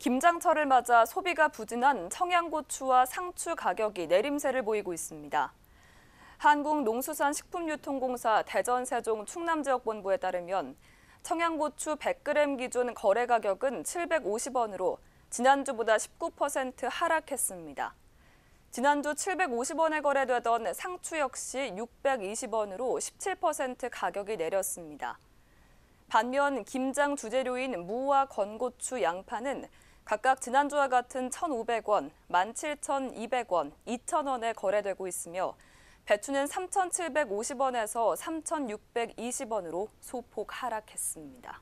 김장철을 맞아 소비가 부진한 청양고추와 상추 가격이 내림세를 보이고 있습니다. 한국농수산식품유통공사 대전세종 충남지역본부에 따르면 청양고추 100g 기준 거래 가격은 750원으로 지난주보다 19% 하락했습니다. 지난주 750원에 거래되던 상추 역시 620원으로 17% 가격이 내렸습니다. 반면 김장 주재료인 무와 건고추, 양파는 각각 지난주와 같은 1,500원, 17,200원, 2,000원에 거래되고 있으며 배추는 3,750원에서 3,620원으로 소폭 하락했습니다.